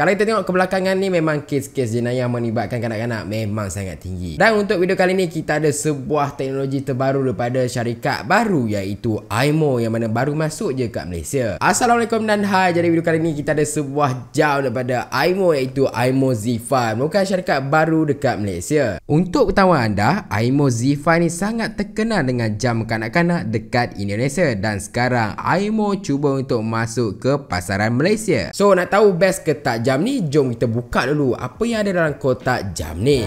Kalau kita tengok kebelakangan ni memang kes-kes jenayah melibatkan kanak-kanak memang sangat tinggi. Dan untuk video kali ni kita ada sebuah teknologi terbaru daripada syarikat baru iaitu Aimo yang mana baru masuk je kat Malaysia. Assalamualaikum dan hai. Jadi video kali ni kita ada sebuah jam daripada Aimo iaitu Aimo Z5. Bukan syarikat baru dekat Malaysia. Untuk pertama anda, Aimo Z5 ni sangat terkenal dengan jam kanak-kanak dekat Indonesia dan sekarang Aimo cuba untuk masuk ke pasaran Malaysia. So nak tahu best ke tak jam jam ni jom kita buka dulu apa yang ada dalam kotak jam ni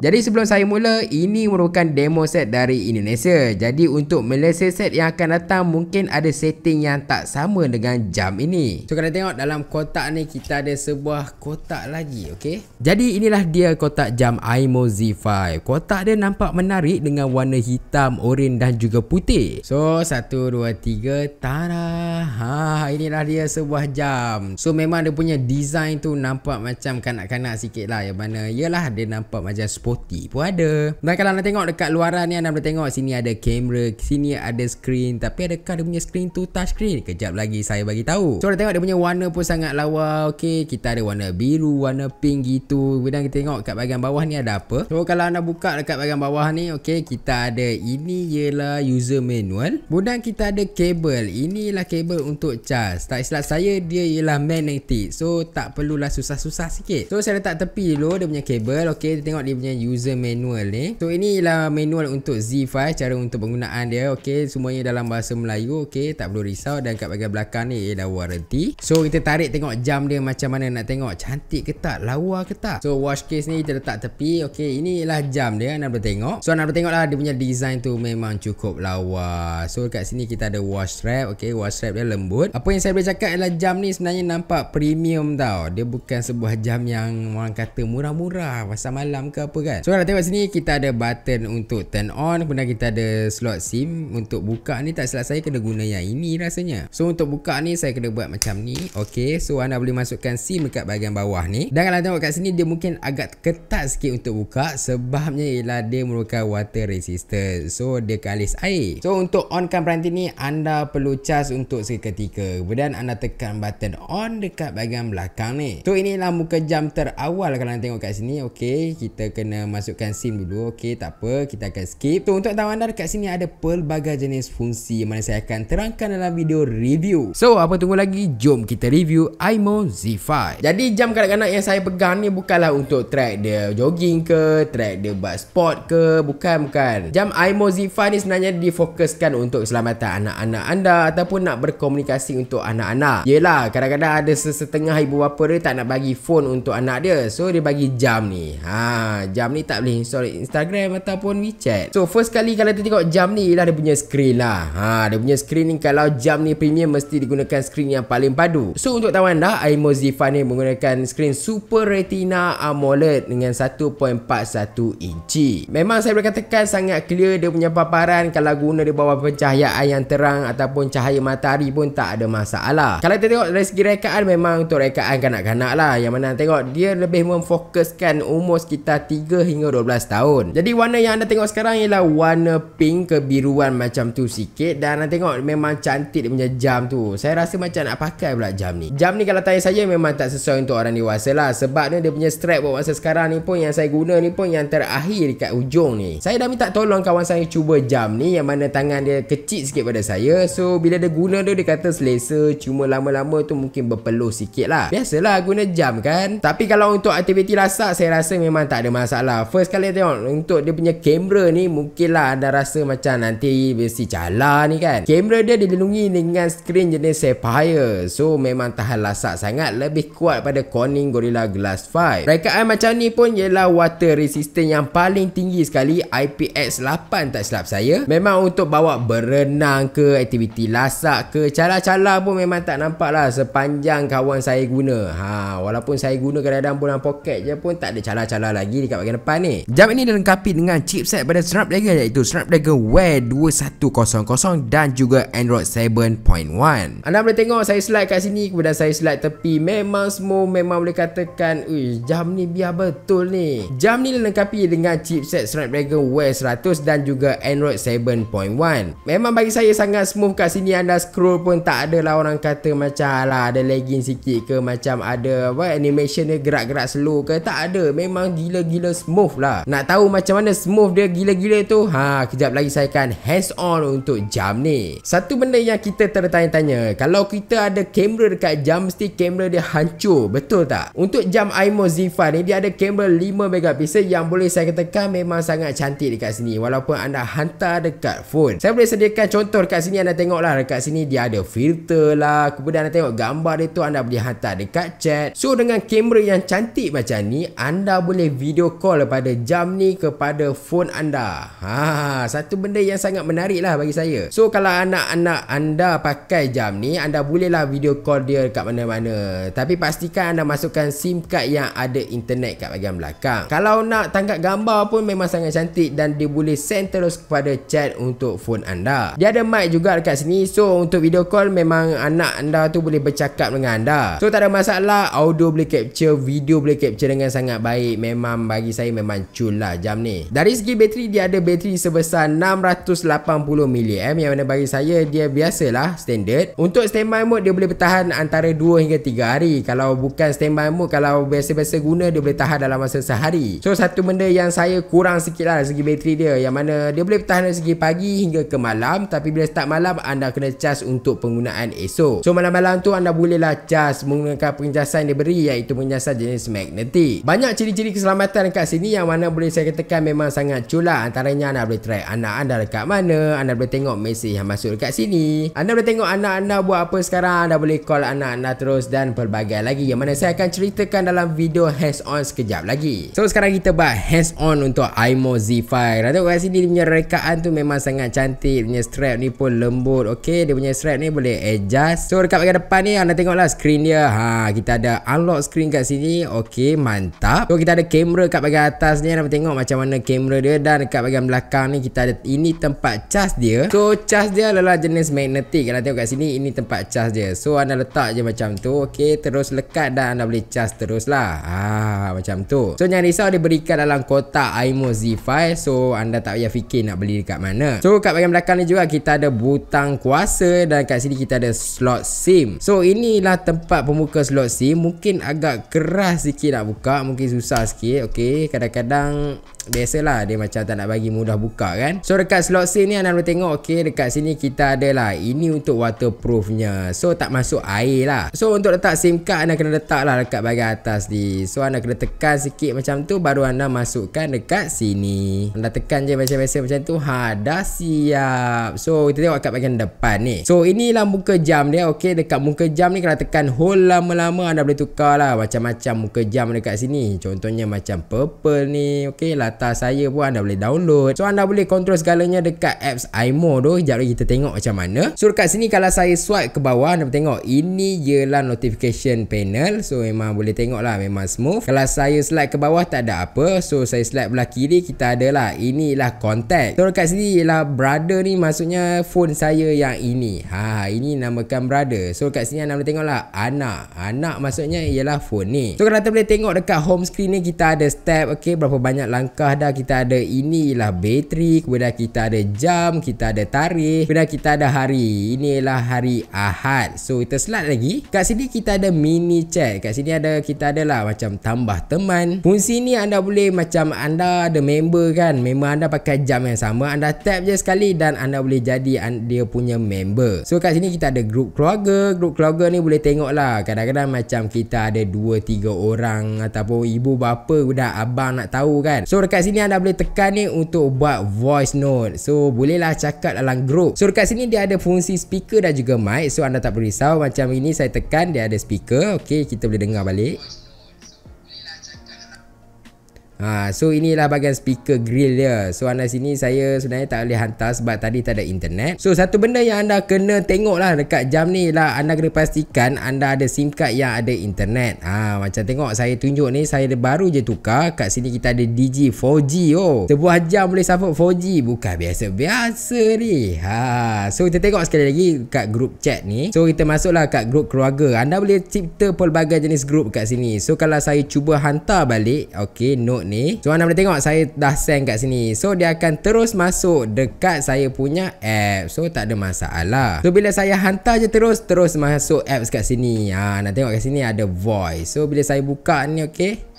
Jadi sebelum saya mula, ini merupakan demo set dari Indonesia. Jadi untuk Malaysia set yang akan datang mungkin ada setting yang tak sama dengan jam ini. So kena tengok dalam kotak ni kita ada sebuah kotak lagi, okey. Jadi inilah dia kotak jam Aimo Z5. Kotak dia nampak menarik dengan warna hitam, oren dan juga putih. So 1 2 3 tara. Ha, inilah dia sebuah jam. So memang dia punya design tu nampak macam kanak-kanak sikit lah yang mana. Yalah dia nampak macam sport sporty pun ada Dan kalau anda tengok dekat luaran ni Anda boleh tengok sini ada kamera Sini ada screen Tapi adakah dia punya screen tu touch screen? Kejap lagi saya bagi tahu So anda tengok dia punya warna pun sangat lawa Okay kita ada warna biru Warna pink gitu Kemudian kita tengok kat bahagian bawah ni ada apa So kalau anda buka dekat bahagian bawah ni Okay kita ada Ini ialah user manual Kemudian kita ada kabel Inilah kabel untuk charge Tak silap saya dia ialah magnetic So tak perlulah susah-susah sikit So saya letak tepi dulu dia punya kabel Okay kita tengok dia punya user manual ni. So ini ialah manual untuk Z5 cara untuk penggunaan dia. Okey, semuanya dalam bahasa Melayu. Okey, tak perlu risau dan kat bahagian belakang ni ada warranty. So kita tarik tengok jam dia macam mana nak tengok cantik ke tak, lawa ke tak. So watch case ni kita letak tepi. Okey, ini ialah jam dia nak boleh tengok. So nak boleh lah dia punya design tu memang cukup lawa. So kat sini kita ada watch strap. Okey, watch strap dia lembut. Apa yang saya boleh cakap ialah jam ni sebenarnya nampak premium tau. Dia bukan sebuah jam yang orang kata murah-murah pasal malam ke apa kan. So kalau tengok sini kita ada button untuk turn on kemudian kita ada slot SIM untuk buka ni tak silap saya kena guna yang ini rasanya. So untuk buka ni saya kena buat macam ni. Okey, so anda boleh masukkan SIM dekat bahagian bawah ni. Dan kalau tengok kat sini dia mungkin agak ketat sikit untuk buka sebabnya ialah dia merupakan water resistant. So dia kalis air. So untuk onkan peranti ni anda perlu cas untuk seketika. Kemudian anda tekan button on dekat bahagian belakang ni. So inilah muka jam terawal kalau anda tengok kat sini. Okey, kita kena masukkan SIM dulu Okey tak apa kita akan skip So untuk tahu anda dekat sini ada pelbagai jenis fungsi Yang mana saya akan terangkan dalam video review So apa tunggu lagi jom kita review IMO Z5 Jadi jam kanak-kanak yang saya pegang ni bukanlah untuk track dia jogging ke Track dia buat sport ke bukan bukan Jam IMO Z5 ni sebenarnya difokuskan untuk keselamatan anak-anak anda Ataupun nak berkomunikasi untuk anak-anak Yelah kadang-kadang ada sesetengah ibu bapa dia tak nak bagi phone untuk anak dia So dia bagi jam ni ha, Jam jam ni tak boleh install Instagram ataupun WeChat. So first kali kalau kita tengok jam ni lah dia punya screen lah. Ha dia punya screen ni kalau jam ni premium mesti digunakan screen yang paling padu. So untuk tahu anda iMozi Fan ni menggunakan screen Super Retina AMOLED dengan 1.41 inci. Memang saya boleh katakan sangat clear dia punya paparan kalau guna di bawah pencahayaan yang terang ataupun cahaya matahari pun tak ada masalah. Kalau kita tengok dari segi rekaan memang untuk rekaan kanak-kanak lah. Yang mana tengok dia lebih memfokuskan umur sekitar 3 hingga 12 tahun Jadi warna yang anda tengok sekarang ialah warna pink kebiruan macam tu sikit Dan anda tengok memang cantik dia punya jam tu Saya rasa macam nak pakai pula jam ni Jam ni kalau tanya saya memang tak sesuai untuk orang dewasa lah Sebab ni dia punya strap buat masa sekarang ni pun yang saya guna ni pun yang terakhir dekat ujung ni Saya dah minta tolong kawan saya cuba jam ni yang mana tangan dia kecil sikit pada saya So bila dia guna tu dia kata selesa cuma lama-lama tu mungkin berpeluh sikit lah Biasalah guna jam kan Tapi kalau untuk aktiviti lasak saya rasa memang tak ada masalah masalah First kali tengok Untuk dia punya kamera ni Mungkin lah anda rasa macam Nanti versi cala ni kan Kamera dia dilindungi dengan Screen jenis sapphire So memang tahan lasak sangat Lebih kuat pada Corning Gorilla Glass 5 Rekaan macam ni pun Ialah water resistant yang paling tinggi sekali IPX8 tak silap saya Memang untuk bawa berenang ke Aktiviti lasak ke Cala-cala pun memang tak nampak lah Sepanjang kawan saya guna ha, Walaupun saya guna kadang-kadang pun dalam poket je pun Tak ada cala-cala lagi dekat ke depan ni Jam ini dilengkapi dengan chipset pada Snapdragon iaitu Snapdragon Wear 2100 dan juga Android 7.1 Anda boleh tengok saya slide kat sini kemudian saya slide tepi Memang semua memang boleh katakan Uish, jam ni biar betul ni Jam ni dilengkapi dengan chipset Snapdragon Wear 100 dan juga Android 7.1 Memang bagi saya sangat smooth kat sini anda scroll pun tak ada lah orang kata macam lah ada lagging sikit ke macam ada apa animation dia gerak-gerak slow ke tak ada memang gila-gila smooth lah Nak tahu macam mana smooth dia gila-gila tu ha, Kejap lagi saya akan hands on untuk jam ni Satu benda yang kita tertanya-tanya Kalau kita ada kamera dekat jam Mesti kamera dia hancur Betul tak? Untuk jam IMO Z5 ni Dia ada kamera 5 megapixel Yang boleh saya katakan Memang sangat cantik dekat sini Walaupun anda hantar dekat phone Saya boleh sediakan contoh dekat sini Anda tengok lah Dekat sini dia ada filter lah Kemudian anda tengok gambar dia tu Anda boleh hantar dekat chat So dengan kamera yang cantik macam ni Anda boleh video call call pada jam ni kepada phone anda. Ha, satu benda yang sangat menarik lah bagi saya. So kalau anak-anak anda pakai jam ni, anda bolehlah video call dia dekat mana-mana. Tapi pastikan anda masukkan SIM card yang ada internet kat bahagian belakang. Kalau nak tangkap gambar pun memang sangat cantik dan dia boleh send terus kepada chat untuk phone anda. Dia ada mic juga dekat sini. So untuk video call memang anak anda tu boleh bercakap dengan anda. So tak ada masalah audio boleh capture, video boleh capture dengan sangat baik. Memang bagi saya memang cun lah jam ni Dari segi bateri dia ada bateri sebesar 680mAh Yang mana bagi saya dia biasalah standard Untuk standby mode dia boleh bertahan antara 2 hingga 3 hari Kalau bukan standby mode kalau biasa-biasa guna dia boleh tahan dalam masa sehari So satu benda yang saya kurang sikit lah segi bateri dia Yang mana dia boleh bertahan dari segi pagi hingga ke malam Tapi bila start malam anda kena charge untuk penggunaan esok So malam-malam tu anda bolehlah charge menggunakan penjelasan yang diberi Iaitu penjelasan jenis magnetik Banyak ciri-ciri keselamatan dekat podcast ini yang mana boleh saya katakan memang sangat cula antaranya anda boleh track anak anda dekat mana anda boleh tengok mesej yang masuk dekat sini anda boleh tengok anak anda buat apa sekarang anda boleh call anak anda terus dan pelbagai lagi yang mana saya akan ceritakan dalam video hands on sekejap lagi so sekarang kita buat hands on untuk iMo Z5 dan tengok kat sini dia punya rekaan tu memang sangat cantik dia punya strap ni pun lembut ok dia punya strap ni boleh adjust so dekat bagian depan ni anda tengoklah screen dia ha kita ada unlock screen kat sini ok mantap so kita ada kamera kat bagian dekat atas ni Anda tengok macam mana kamera dia Dan dekat bahagian belakang ni Kita ada Ini tempat charge dia So charge dia adalah jenis magnetik Anda tengok kat sini Ini tempat charge dia So anda letak je macam tu Okay terus lekat Dan anda boleh charge terus lah ah, ha, Macam tu So jangan risau dia berikan dalam kotak IMO Z5 So anda tak payah fikir nak beli dekat mana So kat bahagian belakang ni juga Kita ada butang kuasa Dan kat sini kita ada slot SIM So inilah tempat pembuka slot SIM Mungkin agak keras sikit nak buka Mungkin susah sikit Okay kadang-kadang biasalah dia macam tak nak bagi mudah buka kan so dekat slot sink ni anda boleh tengok okay dekat sini kita ada lah ini untuk waterproofnya so tak masuk air lah so untuk letak sim card anda kena letak lah dekat bahagian atas ni so anda kena tekan sikit macam tu baru anda masukkan dekat sini anda tekan je macam biasa macam tu ha dah siap so kita tengok kat bagian depan ni so inilah muka jam dia okay dekat muka jam ni kalau tekan hold lama-lama anda boleh tukar lah macam-macam muka jam dekat sini contohnya macam purple ni okay lah atas saya pun anda boleh download so anda boleh kontrol segalanya dekat apps iMo tu sekejap lagi kita tengok macam mana so dekat sini kalau saya swipe ke bawah anda tengok ini ialah notification panel so memang boleh tengok lah memang smooth kalau saya slide ke bawah tak ada apa so saya slide belah kiri kita ada lah inilah contact so dekat sini ialah brother ni maksudnya phone saya yang ini ha ini namakan brother so dekat sini anda boleh tengok lah anak anak maksudnya ialah phone ni so kalau anda boleh tengok dekat home screen ni kita ada step ok berapa banyak langkah bawah dah kita ada inilah bateri kemudian kita ada jam kita ada tarikh kemudian kita ada hari inilah hari Ahad so kita slide lagi kat sini kita ada mini chat kat sini ada kita ada lah macam tambah teman fungsi ni anda boleh macam anda ada member kan member anda pakai jam yang sama anda tap je sekali dan anda boleh jadi dia punya member so kat sini kita ada group keluarga group keluarga ni boleh tengok lah kadang-kadang macam kita ada 2-3 orang ataupun ibu bapa Budak abang nak tahu kan so dekat sini anda boleh tekan ni untuk buat voice note. So bolehlah cakap dalam group. So dekat sini dia ada fungsi speaker dan juga mic. So anda tak perlu risau macam ini saya tekan dia ada speaker. Okey, kita boleh dengar balik. Ha, so inilah bagian speaker grill dia. So anda sini saya sebenarnya tak boleh hantar sebab tadi tak ada internet. So satu benda yang anda kena tengok lah dekat jam ni lah anda kena pastikan anda ada SIM card yang ada internet. Ha, macam tengok saya tunjuk ni saya baru je tukar. Kat sini kita ada DG 4G. Oh. Sebuah jam boleh support 4G. Bukan biasa-biasa ni. Ha. So kita tengok sekali lagi kat group chat ni. So kita masuklah kat group keluarga. Anda boleh cipta pelbagai jenis group kat sini. So kalau saya cuba hantar balik. Okay note ni So anda boleh tengok saya dah send kat sini So dia akan terus masuk dekat saya punya app So tak ada masalah So bila saya hantar je terus Terus masuk apps kat sini Ha nak tengok kat sini ada voice So bila saya buka ni okay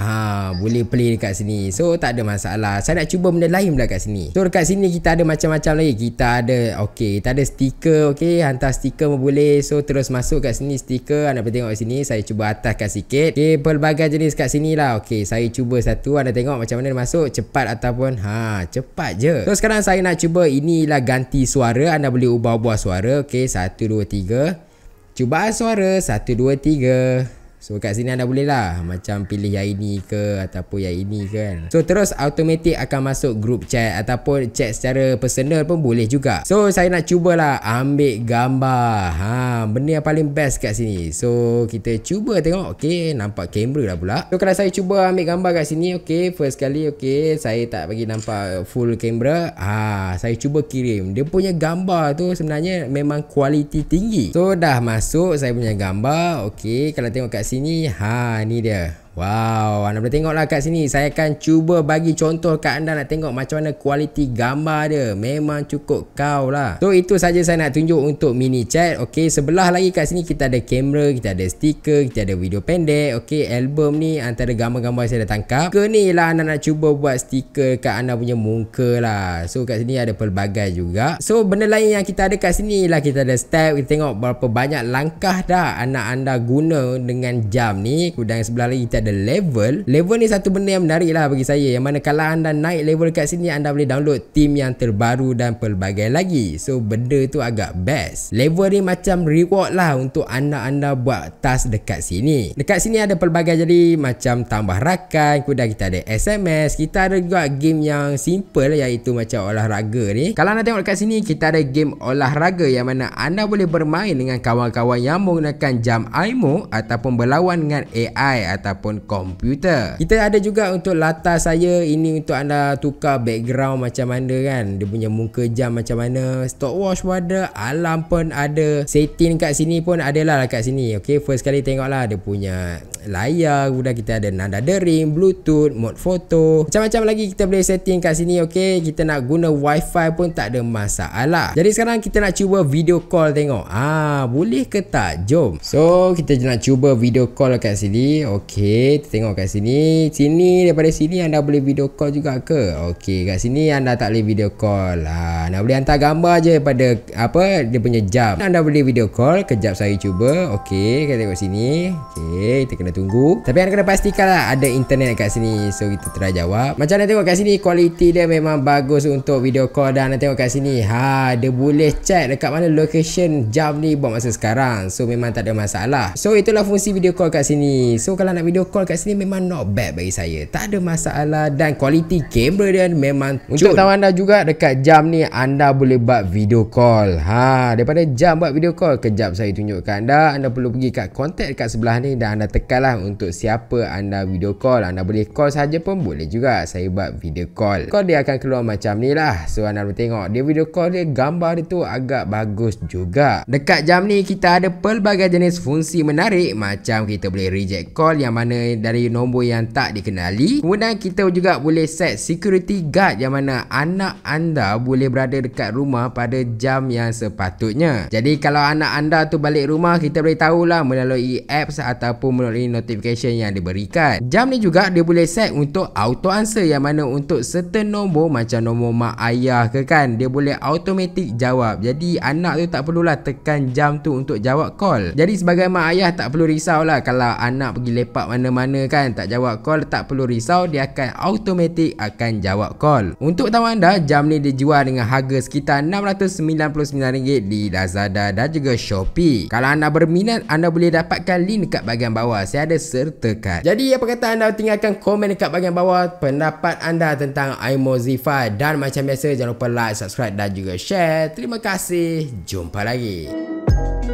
Ha, boleh play dekat sini. So tak ada masalah. Saya nak cuba benda lain pula kat sini. So dekat sini kita ada macam-macam lagi. Kita ada okey, kita ada stiker okey, hantar stiker pun boleh. So terus masuk kat sini stiker. Anda boleh tengok kat sini. Saya cuba ataskan sikit. Okey, pelbagai jenis kat sini lah Okey, saya cuba satu. Anda tengok macam mana masuk, cepat ataupun ha, cepat je. So sekarang saya nak cuba inilah ganti suara. Anda boleh ubah-ubah suara. Okey, 1 2 3. Cuba suara 1 2 3. So kat sini anda boleh lah Macam pilih yang ini ke Ataupun yang ini kan So terus automatic akan masuk group chat Ataupun chat secara personal pun boleh juga So saya nak cubalah ambil gambar ha, Benda yang paling best kat sini So kita cuba tengok Okay nampak kamera dah pula So kalau saya cuba ambil gambar kat sini Okay first kali okay Saya tak bagi nampak full kamera ha, Saya cuba kirim Dia punya gambar tu sebenarnya memang kualiti tinggi So dah masuk saya punya gambar Okay kalau tengok kat sini ha ni dia Wow, anda boleh tengoklah kat sini. Saya akan cuba bagi contoh kat anda nak tengok macam mana kualiti gambar dia. Memang cukup kau lah. So, itu saja saya nak tunjuk untuk mini chat. Okey, sebelah lagi kat sini kita ada kamera, kita ada stiker, kita ada video pendek. Okey, album ni antara gambar-gambar saya dah tangkap. Ke ni lah anda nak cuba buat stiker kat anda punya muka lah. So, kat sini ada pelbagai juga. So, benda lain yang kita ada kat sini lah kita ada step. Kita tengok berapa banyak langkah dah anak anda guna dengan jam ni. Dan sebelah lagi kita ada the level level ni satu benda yang menarik lah bagi saya yang mana kalau anda naik level kat sini anda boleh download team yang terbaru dan pelbagai lagi so benda tu agak best level ni macam reward lah untuk anda anda buat task dekat sini dekat sini ada pelbagai jadi macam tambah rakan kuda kita ada SMS kita ada juga game yang simple iaitu macam olahraga ni kalau anda tengok dekat sini kita ada game olahraga yang mana anda boleh bermain dengan kawan-kawan yang menggunakan jam IMO ataupun berlawan dengan AI ataupun ataupun komputer kita ada juga untuk latar saya ini untuk anda tukar background macam mana kan dia punya muka jam macam mana stopwatch pun ada alam pun ada setting kat sini pun ada lah kat sini ok first kali tengok lah dia punya layar kemudian kita ada nada dering bluetooth mode foto macam-macam lagi kita boleh setting kat sini ok kita nak guna wifi pun tak ada masalah jadi sekarang kita nak cuba video call tengok ah boleh ke tak jom so kita nak cuba video call kat sini ok kita tengok kat sini sini daripada sini anda boleh video call juga ke ok kat sini anda tak boleh video call ah, ha, nak boleh hantar gambar je daripada apa dia punya jam anda boleh video call kejap saya cuba ok kita tengok sini ok kita kena kena tunggu Tapi anda kena pastikan lah Ada internet kat sini So kita try jawab Macam anda tengok kat sini Kualiti dia memang bagus Untuk video call Dan anda tengok kat sini ha, Dia boleh check Dekat mana location Jam ni buat masa sekarang So memang tak ada masalah So itulah fungsi video call kat sini So kalau nak video call kat sini Memang not bad bagi saya Tak ada masalah Dan kualiti kamera dia Memang Untuk tahu anda juga Dekat jam ni Anda boleh buat video call ha, Daripada jam buat video call Kejap saya tunjukkan anda Anda perlu pergi kat kontak kat sebelah ni Dan anda tekan lah untuk siapa anda video call. Anda boleh call saja pun boleh juga. Saya buat video call. Call dia akan keluar macam ni lah. So anda boleh tengok. Dia video call dia gambar dia tu agak bagus juga. Dekat jam ni kita ada pelbagai jenis fungsi menarik. Macam kita boleh reject call yang mana dari nombor yang tak dikenali. Kemudian kita juga boleh set security guard yang mana anak anda boleh berada dekat rumah pada jam yang sepatutnya. Jadi kalau anak anda tu balik rumah kita boleh tahulah melalui apps ataupun melalui notification yang diberikan. Jam ni juga dia boleh set untuk auto answer yang mana untuk certain nombor macam nombor mak ayah ke kan dia boleh automatic jawab. Jadi anak tu tak perlulah tekan jam tu untuk jawab call. Jadi sebagai mak ayah tak perlu risau lah kalau anak pergi lepak mana-mana kan tak jawab call tak perlu risau dia akan automatic akan jawab call. Untuk tahu anda jam ni dijual dengan harga sekitar RM699 di Lazada dan juga Shopee. Kalau anda berminat anda boleh dapatkan link dekat bahagian bawah. Saya secara sertekat. Jadi apa kata anda tinggalkan komen dekat bahagian bawah pendapat anda tentang iMozify dan macam biasa jangan lupa like, subscribe dan juga share. Terima kasih. Jumpa lagi. Thank you